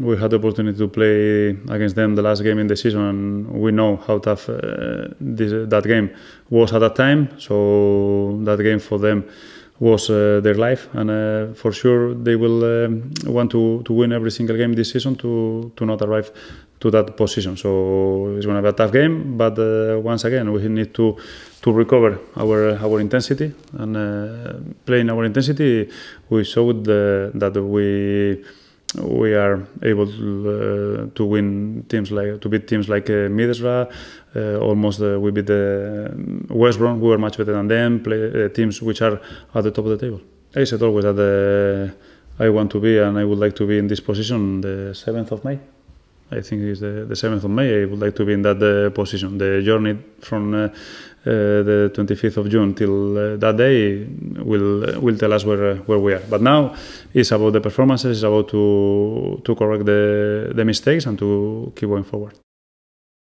we had the opportunity to play against them the last game in the season. We know how tough uh, this, uh, that game was at that time. So that game for them was uh, their life, and uh, for sure they will um, want to, to win every single game this season to to not arrive to that position. So it's going to be a tough game, but uh, once again we need to to recover our our intensity and uh, playing our intensity. We showed that we we are able to, uh, to win teams like to beat teams like uh, Middlesbrough. Uh, almost uh, we beat the uh, West Brom. We were much better than them. Play, uh, teams which are at the top of the table. I said always that uh, I want to be and I would like to be in this position the 7th of May. I think it's the, the 7th of May. I would like to be in that uh, position. The journey from uh, uh the 25th of June till uh, that day will uh, will tell us where where we are. But now it's about the performances. It's about to to correct the the mistakes and to keep going forward.